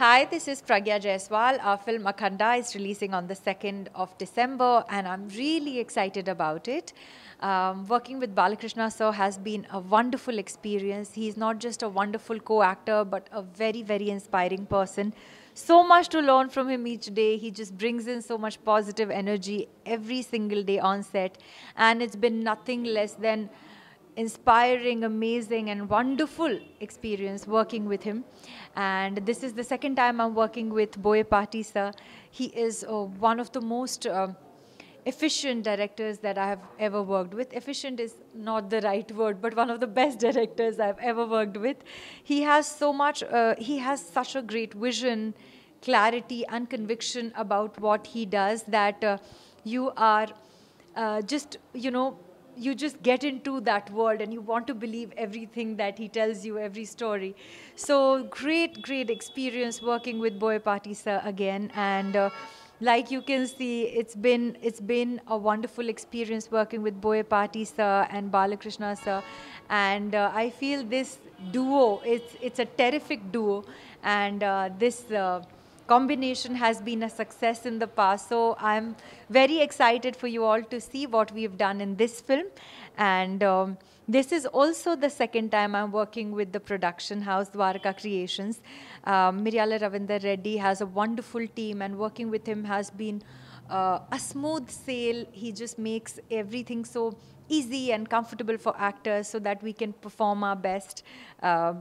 Hi, this is Pragya Jaiswal. Our film Akhanda is releasing on the 2nd of December, and I'm really excited about it. Um, working with Balakrishna Sir has been a wonderful experience. He's not just a wonderful co actor, but a very, very inspiring person. So much to learn from him each day. He just brings in so much positive energy every single day on set, and it's been nothing less than inspiring, amazing, and wonderful experience working with him. And this is the second time I'm working with Boye Party, sir. He is uh, one of the most uh, efficient directors that I have ever worked with. Efficient is not the right word, but one of the best directors I've ever worked with. He has so much, uh, he has such a great vision, clarity, and conviction about what he does that uh, you are uh, just, you know, you just get into that world and you want to believe everything that he tells you, every story. So great, great experience working with Boy sir again. And uh, like you can see, it's been it's been a wonderful experience working with Boy Party sir and Balakrishna sir, and uh, I feel this duo it's it's a terrific duo, and uh, this. Uh, combination has been a success in the past. So I'm very excited for you all to see what we've done in this film. And um, this is also the second time I'm working with the production house, Dwarka Creations. Um, Miryala Ravinder Reddy has a wonderful team and working with him has been uh, a smooth sail. He just makes everything so easy and comfortable for actors so that we can perform our best. Uh,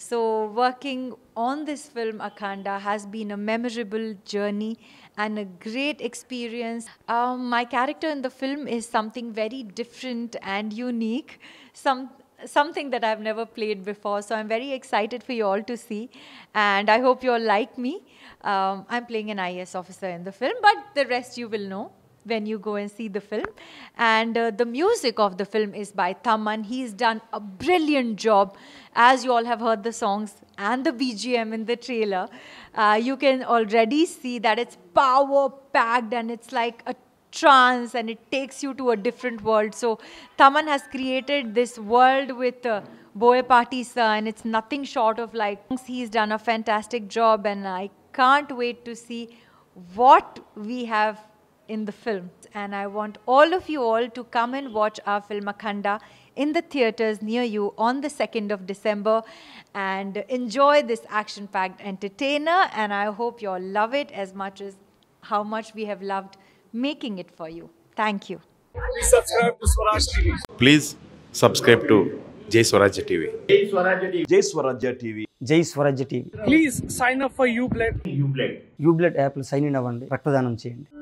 so working on this film, Akanda, has been a memorable journey and a great experience. Um, my character in the film is something very different and unique. Some something that I've never played before. So I'm very excited for you all to see. And I hope you all like me. Um, I'm playing an IS officer in the film, but the rest you will know when you go and see the film. And uh, the music of the film is by Thaman. He's done a brilliant job. As you all have heard the songs and the BGM in the trailer, uh, you can already see that it's power packed and it's like a trance and it takes you to a different world. So Thaman has created this world with. Uh, Party Sir and it's nothing short of like he's done a fantastic job, and I can't wait to see what we have in the film. And I want all of you all to come and watch our film Akhanda in the theaters near you on the 2nd of December and enjoy this action-packed entertainer. And I hope you all love it as much as how much we have loved making it for you. Thank you. Please subscribe to Swaraj TV. Please subscribe to Jay Swaraj TV. Jay Swaraj TV. Jay Swaraj TV. Please sign up for sign up for app. Blood sign in you The app లో sign